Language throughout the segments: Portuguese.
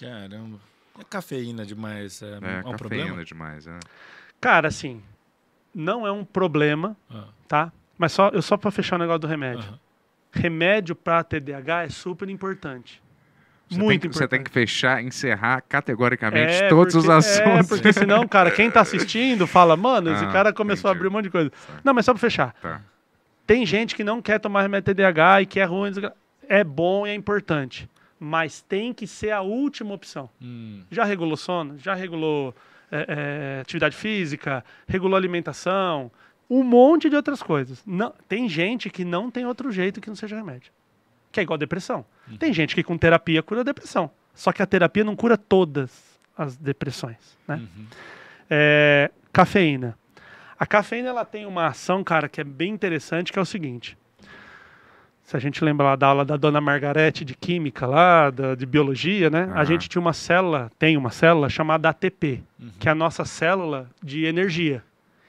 Caramba. É cafeína demais. É, é, é um problema? demais, é. Cara, assim, não é um problema, ah. tá? Mas só, eu só para fechar o negócio do remédio. Remédio para TDAH é super importante. Você Muito tem importante. Você tem que fechar, encerrar categoricamente é, todos porque, os assuntos. É, porque senão, cara, quem tá assistindo fala, mano, esse ah, cara começou entendi. a abrir um monte de coisa. Tá. Não, mas só pra fechar. Tá. Tem gente que não quer tomar remédio TDAH e que é ruim. É bom e é importante mas tem que ser a última opção. Hum. Já regulou sono? Já regulou é, é, atividade física? Regulou alimentação? Um monte de outras coisas. Não, tem gente que não tem outro jeito que não seja remédio. Que é igual depressão. Hum. Tem gente que com terapia cura depressão. Só que a terapia não cura todas as depressões. Né? Uhum. É, cafeína. A cafeína ela tem uma ação, cara, que é bem interessante, que é o seguinte se a gente lembra lá da aula da dona Margarete de Química, lá, da, de Biologia, né? Uhum. A gente tinha uma célula, tem uma célula chamada ATP, uhum. que é a nossa célula de energia.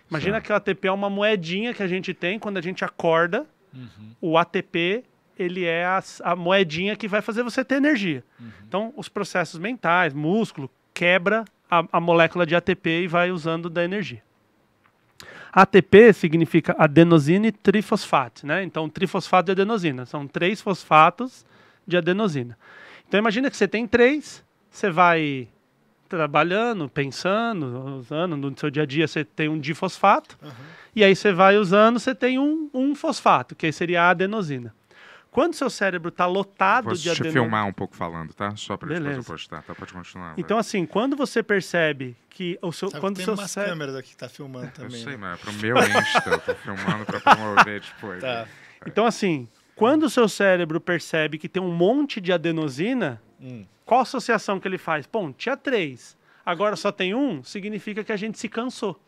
Imagina certo. que o ATP é uma moedinha que a gente tem quando a gente acorda. Uhum. O ATP, ele é a, a, moedinha que vai fazer você ter energia. Uhum. Então, os processos mentais, músculo, quebra a, a molécula de ATP e vai usando da energia. ATP significa e trifosfato, né? Então, trifosfato de adenosina. São três fosfatos de adenosina. Então, imagina que você tem três, você vai trabalhando, pensando, usando no seu dia a dia, você tem um difosfato. Uhum. E aí você vai usando, você tem um, um fosfato, que seria a adenosina. Quando seu cérebro está lotado Vou de Deixa eu filmar um pouco falando, tá? Só para depois eu postar, tá? Pode continuar. Então, velho. assim, quando você percebe que o seu... Sabe, quando tem seu umas cérebro... câmeras aqui que tá filmando também. Eu sei, né? mas é pro meu Insta, eu tô filmando para promover depois. Tá. Né? Então, assim, quando o seu cérebro percebe que tem um monte de adenosina, hum. qual associação que ele faz? Bom, tinha três, agora só tem um, significa que a gente se cansou.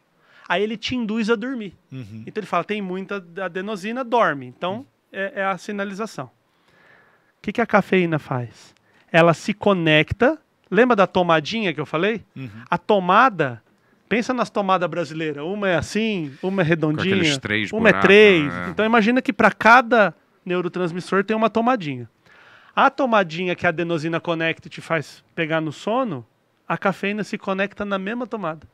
Aí ele te induz a dormir. Uhum. Então ele fala, tem muita adenosina, dorme. Então... Uhum é, é a sinalização. O que, que a cafeína faz? Ela se conecta. Lembra da tomadinha que eu falei? Uhum. A tomada Pensa nas tomadas brasileiras. Uma é assim, uma é redondinha, três uma buraco, é três. Né? Então imagina que para cada neurotransmissor tem uma tomadinha. A tomadinha que a adenosina conecta e te faz pegar no sono, a cafeína se conecta na mesma tomada.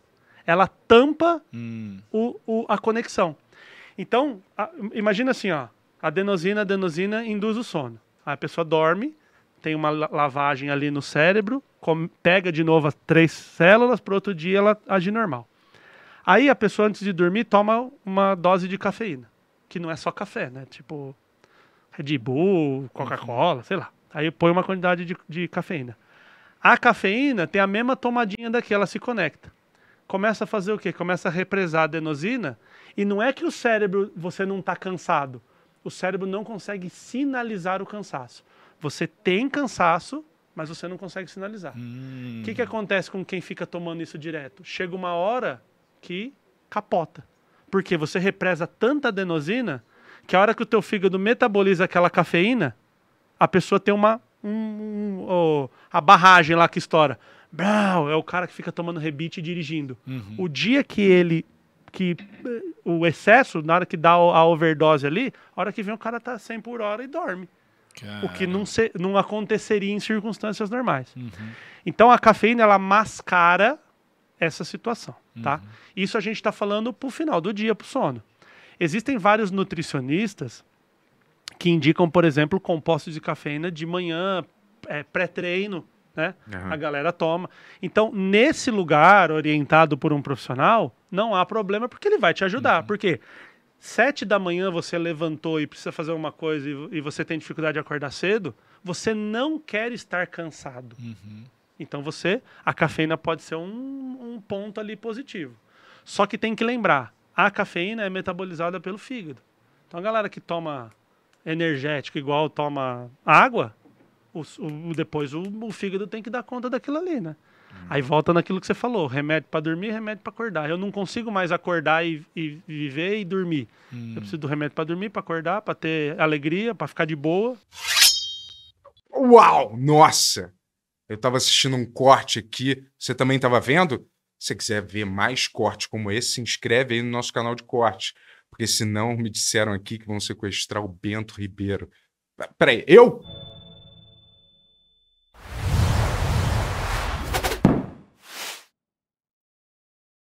Ela tampa hum. o, o, a conexão. Então, a, imagina assim, ó. Adenosina, adenosina induz o sono. Aí a pessoa dorme, tem uma lavagem ali no cérebro, pega de novo as três células, para outro dia ela agir normal. Aí a pessoa, antes de dormir, toma uma dose de cafeína, que não é só café, né? Tipo Red Bull, Coca-Cola, sei lá. Aí põe uma quantidade de, de cafeína. A cafeína tem a mesma tomadinha daqui, ela se conecta. Começa a fazer o quê? Começa a represar a adenosina, e não é que o cérebro, você não está cansado o cérebro não consegue sinalizar o cansaço. Você tem cansaço, mas você não consegue sinalizar. Hum. O hum. que, que acontece com quem fica tomando isso direto? Chega uma hora que capota. Porque você represa tanta adenosina que a hora que o teu fígado metaboliza aquela cafeína, a pessoa tem uma... Um, um, oh, a barragem lá que estoura. Brau, é o cara que fica tomando rebite e dirigindo. Uhum. O dia que ele que eh, o excesso, na hora que dá a overdose ali, a hora que vem o cara tá 100 por hora e dorme. Cara. O que não, se, não aconteceria em circunstâncias normais. Uhum. Então a cafeína ela mascara essa situação, tá? uhum. tá? Isso a gente está falando pro final do dia, pro sono. Existem vários nutricionistas que indicam, por exemplo, compostos de cafeína de manhã, é, pré-treino, né? Uhum. A galera toma. Então, nesse lugar orientado por um profissional, não há problema porque ele vai te ajudar. Uhum. Por Sete da manhã você levantou e precisa fazer uma coisa e, e, você tem dificuldade de acordar cedo, você não quer estar cansado. Uhum. Então você, a cafeína pode ser um, um ponto ali positivo. Só que tem que lembrar, a cafeína é metabolizada pelo fígado. Então a galera que toma energético igual toma água, o, o, depois o, o, fígado tem que dar conta daquilo ali, né? Aí volta naquilo que você falou, remédio para dormir, remédio para acordar. Eu não consigo mais acordar e, e viver e dormir. Hum. Eu preciso do remédio para dormir, para acordar, para ter alegria, para ficar de boa. Uau, nossa. Eu estava assistindo um corte aqui, você também estava vendo? Se você quiser ver mais cortes como esse, se inscreve aí no nosso canal de cortes, porque senão me disseram aqui que vão sequestrar o Bento Ribeiro. Peraí, eu?